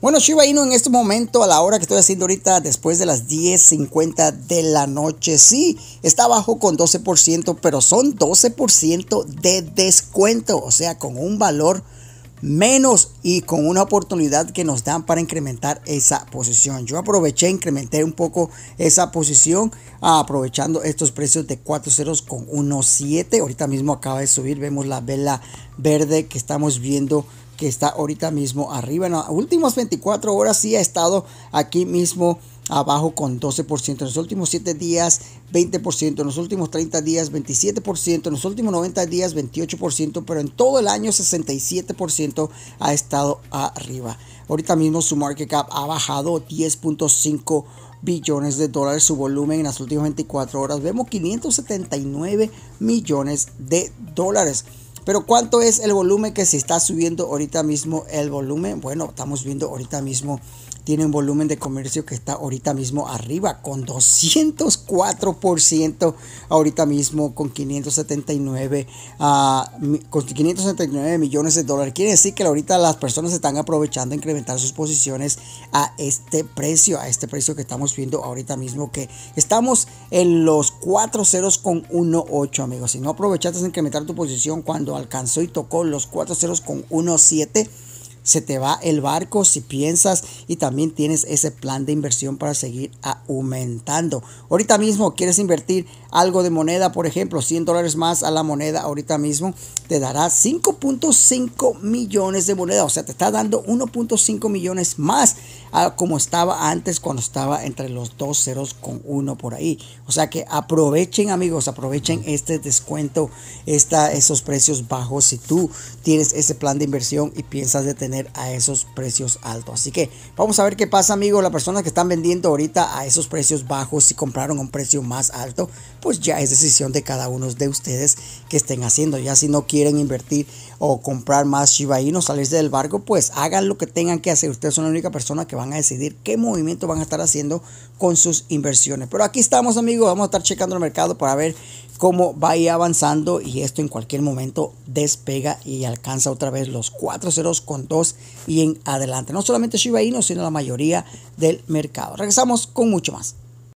Bueno, Shiba Inu en este momento, a la hora que estoy haciendo ahorita, después de las 10.50 de la noche, sí, está bajo con 12%, pero son 12% de descuento, o sea, con un valor menos y con una oportunidad que nos dan para incrementar esa posición. Yo aproveché, incrementé un poco esa posición ah, aprovechando estos precios de 4 con 1.7. Ahorita mismo acaba de subir, vemos la vela verde que estamos viendo que está ahorita mismo arriba. En las últimas 24 horas sí ha estado aquí mismo abajo con 12% en los últimos 7 días, 20% en los últimos 30 días, 27% en los últimos 90 días, 28%, pero en todo el año 67% ha estado arriba. Ahorita mismo su market cap ha bajado 10.5 billones de dólares su volumen en las últimas 24 horas. Vemos 579 millones de dólares. Pero ¿cuánto es el volumen que se está subiendo ahorita mismo el volumen? Bueno, estamos viendo ahorita mismo tiene un volumen de comercio que está ahorita mismo arriba, con 204% ahorita mismo, con 579, ah, con 579 millones de dólares. Quiere decir que ahorita las personas están aprovechando a incrementar sus posiciones a este precio, a este precio que estamos viendo ahorita mismo, que estamos en los 4.018 amigos. Si no aprovechaste de incrementar tu posición cuando alcanzó y tocó los 4.017 ceros se te va el barco si piensas y también tienes ese plan de inversión para seguir aumentando. Ahorita mismo quieres invertir algo de moneda, por ejemplo, 100 dólares más a la moneda, ahorita mismo te dará 5.5 millones de moneda, o sea, te está dando 1.5 millones más a como estaba antes cuando estaba entre los dos ceros con uno por ahí. O sea que aprovechen amigos, aprovechen este descuento, esta, esos precios bajos si tú tienes ese plan de inversión y piensas de tener a esos precios altos. Así que vamos a ver qué pasa, amigos. Las personas que están vendiendo ahorita a esos precios bajos, si compraron a un precio más alto, pues ya es decisión de cada uno de ustedes que estén haciendo. Ya si no quieren invertir o comprar más Shiba Inu, salirse del barco, pues hagan lo que tengan que hacer. Ustedes son la única persona que van a decidir qué movimiento van a estar haciendo con sus inversiones. Pero aquí estamos, amigos. Vamos a estar checando el mercado para ver cómo va a ir avanzando y esto en cualquier momento despega y alcanza otra vez los 4 ceros con 2 y en adelante. No solamente Shiba sino la mayoría del mercado. Regresamos con mucho más.